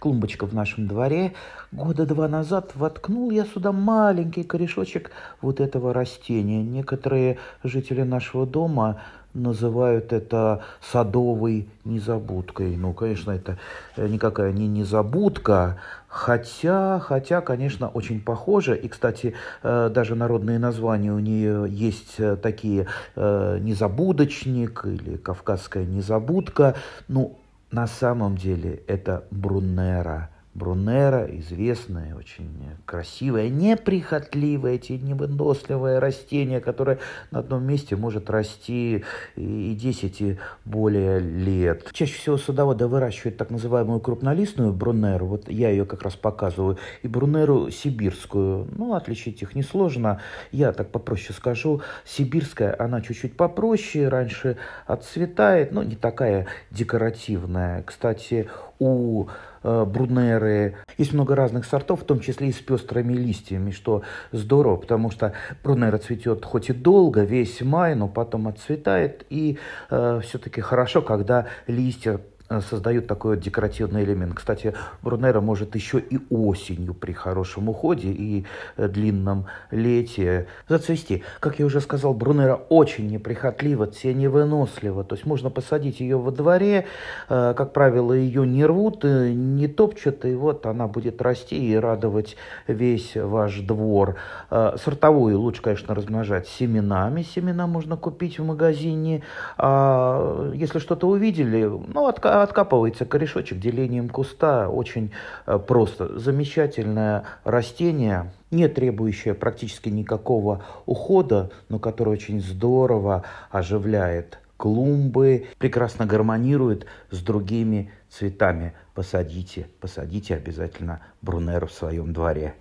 клумбочка в нашем дворе. Года два назад воткнул я сюда маленький корешочек вот этого растения. Некоторые жители нашего дома называют это садовой незабудкой. Ну, конечно, это э, никакая не незабудка, хотя, хотя, конечно, очень похоже. И, кстати, э, даже народные названия у нее есть э, такие «незабудочник» или «кавказская незабудка». Ну, на самом деле это Бруннера – Брунера, известное, очень красивое, неприхотливое, эти тенебындосливое растение, которое на одном месте может расти и 10, и более лет. Чаще всего садоводы выращивают так называемую крупнолистную брунеру, вот я ее как раз показываю, и брунеру сибирскую. Ну, отличить их несложно, я так попроще скажу. Сибирская, она чуть-чуть попроще, раньше отцветает, но не такая декоративная. Кстати, у э, брунеры. Есть много разных сортов, в том числе и с пестрыми листьями, что здорово, потому что брунера цветет хоть и долго, весь май, но потом отцветает. И э, все-таки хорошо, когда листья Э, создают такой вот декоративный элемент. Кстати, Брунера может еще и осенью при хорошем уходе и э, длинном лете зацвести. Как я уже сказал, Брунера очень неприхотлива, теневынослива. То есть можно посадить ее во дворе, э, как правило, ее не рвут, не топчут, и вот она будет расти и радовать весь ваш двор. Сортовую лучше, конечно, размножать семенами. Семена можно купить в магазине. А если что-то увидели, ну, отка откапывается корешочек делением куста. Очень э, просто. Замечательное растение, не требующее практически никакого ухода, но которое очень здорово оживляет клумбы, прекрасно гармонирует с другими цветами. Посадите, посадите обязательно Брунеру в своем дворе.